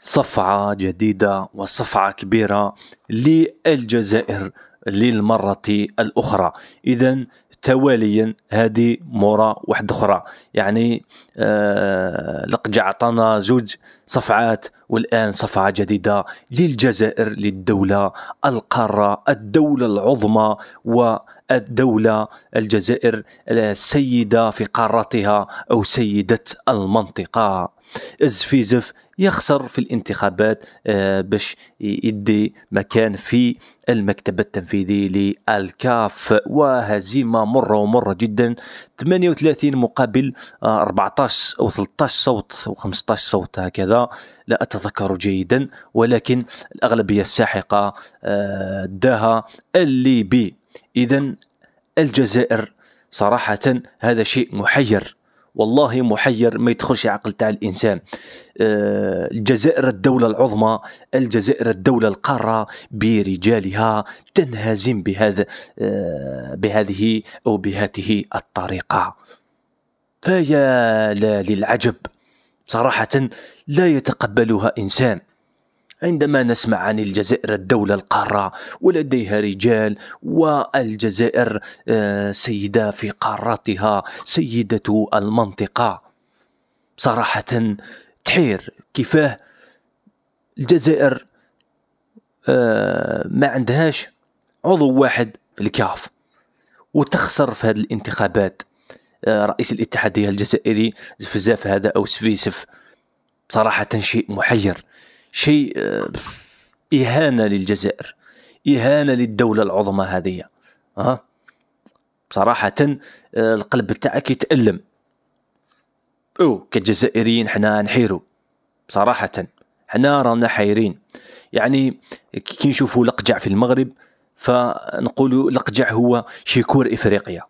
صفعة جديدة وصفعة كبيرة للجزائر للمرة الأخرى إذا تواليا هذه مورا واحدة أخرى يعني آه لقد عطانا زوج صفعات والآن صفعة جديدة للجزائر للدولة القارة الدولة العظمى و الدولة الجزائر السيدة في قارتها أو سيدة المنطقة زفيزف يخسر في الانتخابات آه، باش يدي مكان في المكتب التنفيذي للكاف وهزيمة مرة ومرة جدا 38 مقابل 14 آه، أو 13 صوت أو 15 صوت هكذا لا أتذكر جيدا ولكن الأغلبية الساحقة آه، داها الليبي إذا الجزائر صراحة هذا شيء محير والله محير ما يدخلش عقل تاع الانسان آه، الجزائر الدولة العظمى الجزائر الدولة القارة برجالها تنهزم بهذا آه، بهذه أو بهذه الطريقة فيا للعجب صراحة لا يتقبلها إنسان عندما نسمع عن الجزائر الدولة القارة ولديها رجال والجزائر آه، سيدة في قارتها سيدة المنطقة صراحة تحير كيفاه الجزائر آه، ما عندهاش عضو واحد في الكاف وتخسر في هذه الانتخابات آه، رئيس الاتحادية الجزائري زفزاف هذا أو سفيسف صراحة شيء محير شيء آه، إهانة للجزائر إهانة للدولة العظمى هذه أه؟ بصراحة آه، القلب تاعك يتألم أو كجزائريين حنا نحيرو بصراحة حنا رانا حيرين يعني كي نشوفوا لقجع في المغرب فنقولوا لقجع هو شيكور إفريقيا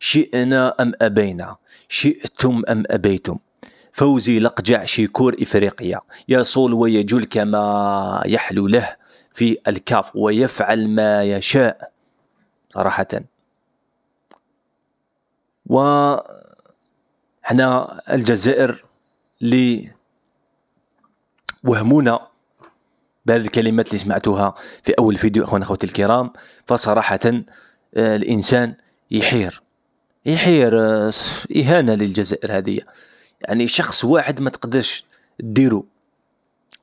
شئنا أم أبينا شئتم أم أبيتم فوزي لقجع شيكور إفريقيا يصول ويجول كما يحلو له في الكاف ويفعل ما يشاء صراحة و حنا الجزائر اللي وهمونا بهذه الكلمات اللي سمعتوها في اول فيديو اخوان اخوتي الكرام فصراحه آه، الانسان يحير يحير آه، اهانه للجزائر هذه يعني شخص واحد ما تقدرش ديرو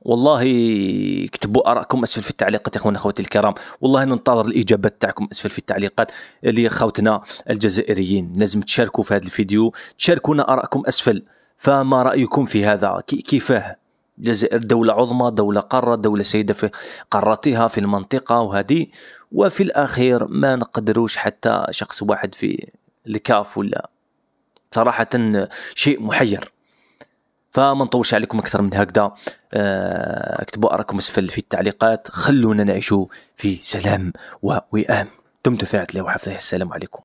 والله اكتبوا ارائكم اسفل في التعليقات يا اخوانا اخواتي الكرام والله ننتظر الاجابات تاعكم اسفل في التعليقات اللي خوتنا الجزائريين لازم تشاركوا في هذا الفيديو تشاركونا ارائكم اسفل فما رايكم في هذا كيفاه الجزائر دولة عظمى دولة قارة دولة سيدة في قارتها في المنطقة وهذه وفي الأخير ما نقدروش حتى شخص واحد في الكاف ولا صراحة آه، شيء محير فما نطولش عليكم اكثر من هكذا آه، اكتبوا أراكم اسفل في التعليقات خلونا نعيشوا في سلام ووئام دمتم في عدل وحفظه السلام عليكم